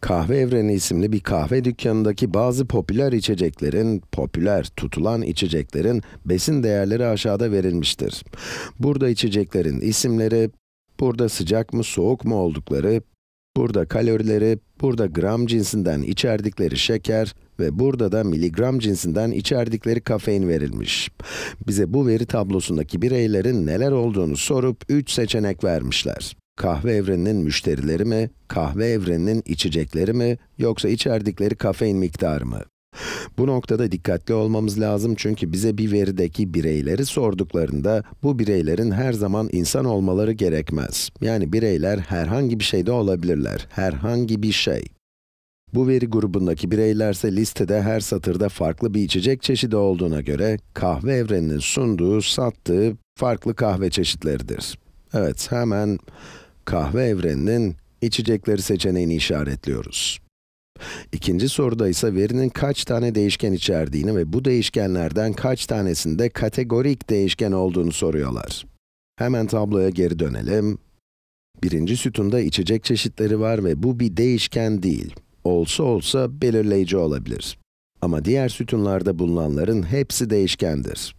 Kahve Evreni isimli bir kahve dükkanındaki bazı popüler içeceklerin, popüler tutulan içeceklerin besin değerleri aşağıda verilmiştir. Burada içeceklerin isimleri, burada sıcak mı soğuk mu oldukları, burada kalorileri, burada gram cinsinden içerdikleri şeker ve burada da miligram cinsinden içerdikleri kafein verilmiş. Bize bu veri tablosundaki bireylerin neler olduğunu sorup 3 seçenek vermişler. Kahve evreninin müşterileri mi, kahve evreninin içecekleri mi, yoksa içerdikleri kafein miktarı mı? Bu noktada dikkatli olmamız lazım çünkü bize bir verideki bireyleri sorduklarında bu bireylerin her zaman insan olmaları gerekmez. Yani bireyler herhangi bir şeyde olabilirler, herhangi bir şey. Bu veri grubundaki bireylerse listede her satırda farklı bir içecek çeşidi olduğuna göre kahve evreninin sunduğu, sattığı farklı kahve çeşitleridir. Evet, hemen kahve evreninin içecekleri seçeneğini işaretliyoruz. İkinci soruda ise verinin kaç tane değişken içerdiğini ve bu değişkenlerden kaç tanesinde kategorik değişken olduğunu soruyorlar. Hemen tabloya geri dönelim. Birinci sütunda içecek çeşitleri var ve bu bir değişken değil. Olsa olsa belirleyici olabilir. Ama diğer sütunlarda bulunanların hepsi değişkendir.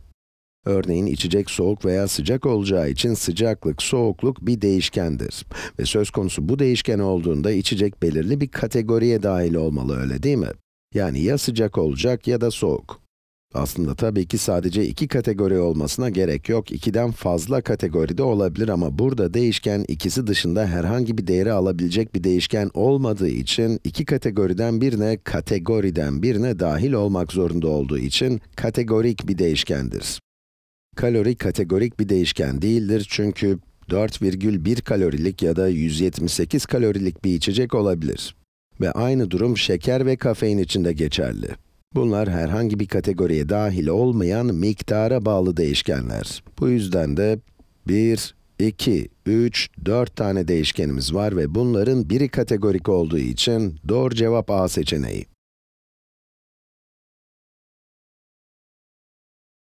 Örneğin içecek soğuk veya sıcak olacağı için sıcaklık, soğukluk bir değişkendir. Ve söz konusu bu değişken olduğunda içecek belirli bir kategoriye dahil olmalı öyle değil mi? Yani ya sıcak olacak ya da soğuk. Aslında tabii ki sadece iki kategori olmasına gerek yok. İkiden fazla kategoride olabilir ama burada değişken ikisi dışında herhangi bir değeri alabilecek bir değişken olmadığı için iki kategoriden birine kategoriden birine dahil olmak zorunda olduğu için kategorik bir değişkendir. Kalori kategorik bir değişken değildir çünkü 4,1 kalorilik ya da 178 kalorilik bir içecek olabilir. Ve aynı durum şeker ve kafein için de geçerli. Bunlar herhangi bir kategoriye dahil olmayan miktara bağlı değişkenler. Bu yüzden de 1, 2, 3, 4 tane değişkenimiz var ve bunların biri kategorik olduğu için doğru cevap A seçeneği.